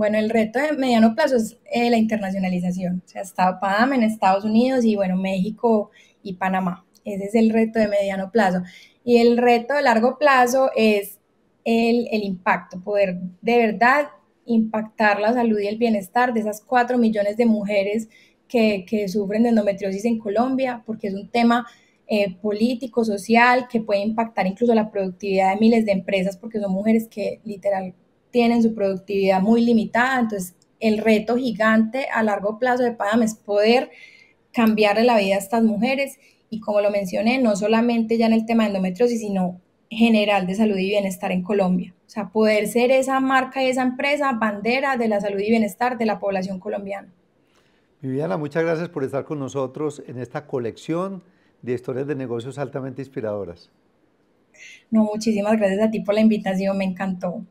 Bueno, el reto de mediano plazo es eh, la internacionalización. O sea, está en Estados Unidos y bueno, México y Panamá. Ese es el reto de mediano plazo. Y el reto de largo plazo es el, impacto, poder de verdad impactar la salud y el bienestar de esas cuatro millones de mujeres que, sufren de endometriosis en Colombia, porque es un tema eh, político, social, que puede impactar incluso la productividad de miles de empresas, porque son mujeres que literal tienen su productividad muy limitada, entonces el reto gigante a largo plazo de PADAM es poder cambiarle la vida a estas mujeres y como lo mencioné, no solamente ya en el tema de endometriosis, sino general de salud y bienestar en Colombia. O sea, poder ser esa marca y esa empresa bandera de la salud y bienestar de la población colombiana. Viviana, muchas gracias por estar con nosotros en esta colección de historias de negocios altamente inspiradoras. No, muchísimas gracias a ti por la invitación, me encantó.